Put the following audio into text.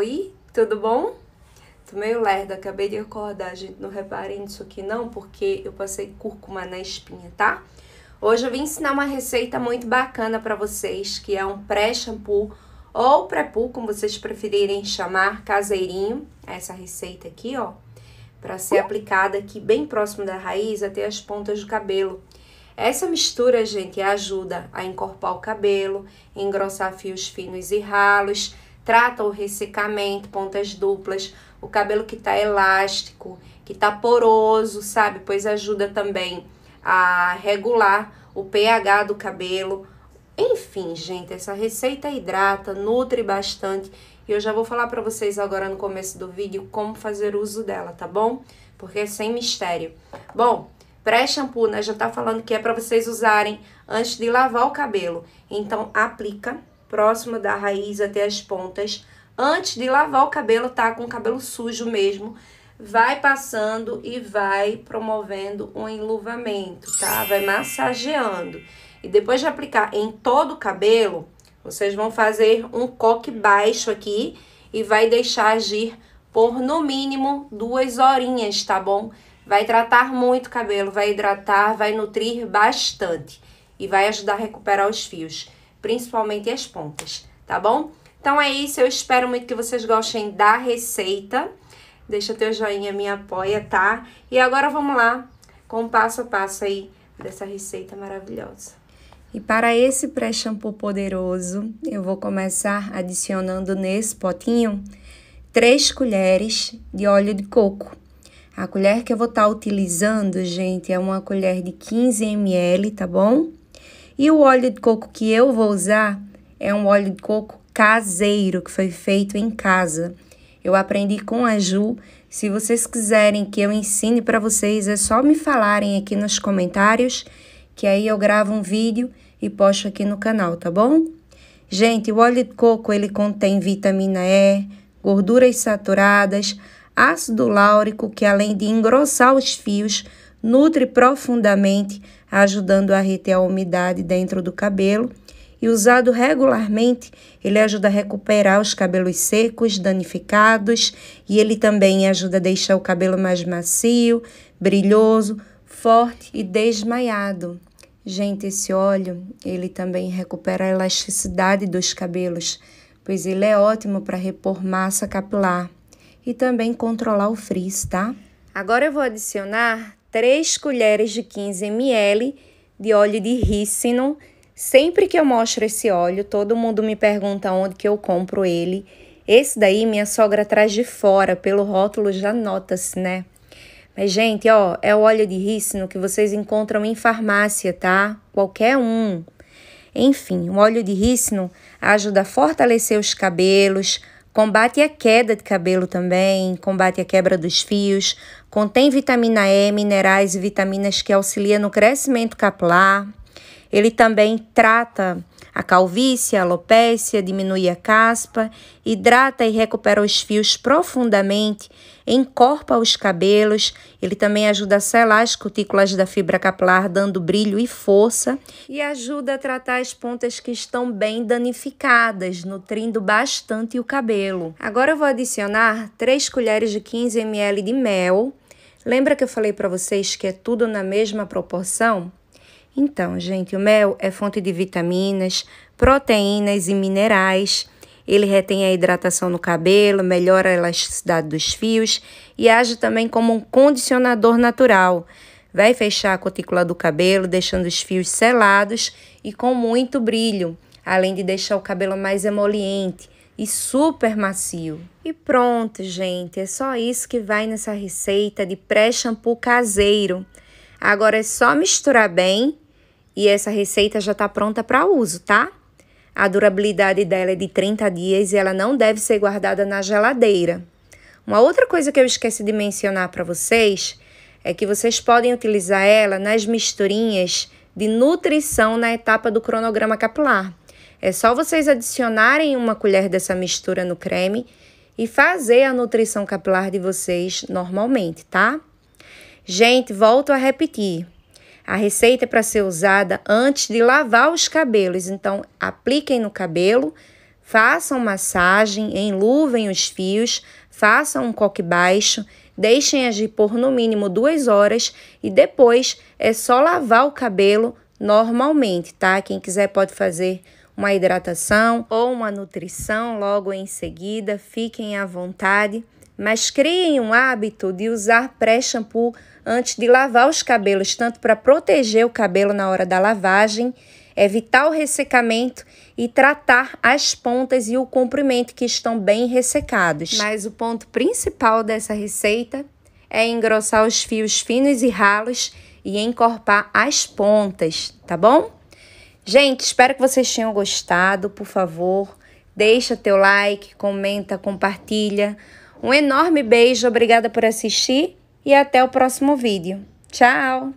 Oi, tudo bom? Tô meio lerda, acabei de acordar, gente. Não reparem nisso aqui não, porque eu passei cúrcuma na espinha, tá? Hoje eu vim ensinar uma receita muito bacana para vocês, que é um pré-shampoo ou pré-pool, como vocês preferirem chamar, caseirinho. Essa receita aqui, ó, para ser aplicada aqui bem próximo da raiz até as pontas do cabelo. Essa mistura, gente, ajuda a encorpar o cabelo, engrossar fios finos e ralos, trata o ressecamento, pontas duplas, o cabelo que tá elástico, que tá poroso, sabe? Pois ajuda também a regular o pH do cabelo. Enfim, gente, essa receita hidrata, nutre bastante e eu já vou falar para vocês agora no começo do vídeo como fazer uso dela, tá bom? Porque é sem mistério. Bom, pré-shampoo, né, já tá falando que é para vocês usarem antes de lavar o cabelo. Então, aplica próximo da raiz até as pontas. Antes de lavar o cabelo, tá com o cabelo sujo mesmo, vai passando e vai promovendo um enluvamento, tá? Vai massageando. E depois de aplicar em todo o cabelo, vocês vão fazer um coque baixo aqui e vai deixar agir por no mínimo duas horinhas, tá bom? Vai tratar muito o cabelo, vai hidratar, vai nutrir bastante e vai ajudar a recuperar os fios principalmente as pontas, tá bom? Então é isso, eu espero muito que vocês gostem da receita. Deixa teu joinha, me apoia, tá? E agora vamos lá com o passo a passo aí dessa receita maravilhosa. E para esse pré-shampoo poderoso, eu vou começar adicionando nesse potinho três colheres de óleo de coco. A colher que eu vou estar tá utilizando, gente, é uma colher de 15 ml, tá bom? E o óleo de coco que eu vou usar é um óleo de coco caseiro que foi feito em casa. Eu aprendi com a Ju. Se vocês quiserem que eu ensine para vocês, é só me falarem aqui nos comentários, que aí eu gravo um vídeo e posto aqui no canal, tá bom? Gente, o óleo de coco ele contém vitamina E, gorduras saturadas, ácido láurico, que além de engrossar os fios, nutre profundamente, ajudando a reter a umidade dentro do cabelo. E usado regularmente, ele ajuda a recuperar os cabelos secos, danificados, e ele também ajuda a deixar o cabelo mais macio, brilhoso, forte e desmaiado. Gente, esse óleo, ele também recupera a elasticidade dos cabelos, pois ele é ótimo para repor massa capilar e também controlar o frizz, tá? Agora eu vou adicionar 3 colheres de 15 ml de óleo de rícino. Sempre que eu mostro esse óleo, todo mundo me pergunta onde que eu compro ele. Esse daí minha sogra traz de fora, pelo rótulo já nota-se, né? Mas gente, ó, é o óleo de rícino que vocês encontram em farmácia, tá? Qualquer um. Enfim, o óleo de rícino ajuda a fortalecer os cabelos, Combate a queda de cabelo também, combate a quebra dos fios, contém vitamina E, minerais e vitaminas que auxilia no crescimento capilar. Ele também trata a calvície, a alopécia, diminui a caspa, hidrata e recupera os fios profundamente, encorpa os cabelos, ele também ajuda a selar as cutículas da fibra capilar, dando brilho e força, e ajuda a tratar as pontas que estão bem danificadas, nutrindo bastante o cabelo. Agora eu vou adicionar 3 colheres de 15 ml de mel. Lembra que eu falei para vocês que é tudo na mesma proporção? Então, gente, o mel é fonte de vitaminas, proteínas e minerais. Ele retém a hidratação no cabelo, melhora a elasticidade dos fios e age também como um condicionador natural. Vai fechar a cutícula do cabelo, deixando os fios selados e com muito brilho, além de deixar o cabelo mais emoliente e super macio. E pronto, gente, é só isso que vai nessa receita de pré-shampoo caseiro. Agora é só misturar bem e essa receita já está pronta para uso, tá? A durabilidade dela é de 30 dias e ela não deve ser guardada na geladeira. Uma outra coisa que eu esqueci de mencionar para vocês é que vocês podem utilizar ela nas misturinhas de nutrição na etapa do cronograma capilar. É só vocês adicionarem uma colher dessa mistura no creme e fazer a nutrição capilar de vocês normalmente, tá? Gente, volto a repetir. A receita é para ser usada antes de lavar os cabelos, então apliquem no cabelo, façam massagem, enluvem os fios, façam um coque baixo, deixem agir por no mínimo duas horas e depois é só lavar o cabelo normalmente, tá? Quem quiser pode fazer uma hidratação ou uma nutrição logo em seguida, fiquem à vontade mas criem um hábito de usar pré-shampoo antes de lavar os cabelos, tanto para proteger o cabelo na hora da lavagem, evitar o ressecamento e tratar as pontas e o comprimento que estão bem ressecados. Mas o ponto principal dessa receita é engrossar os fios finos e ralos e encorpar as pontas, tá bom? Gente, espero que vocês tenham gostado. Por favor, deixa teu like, comenta, compartilha. Um enorme beijo, obrigada por assistir e até o próximo vídeo. Tchau!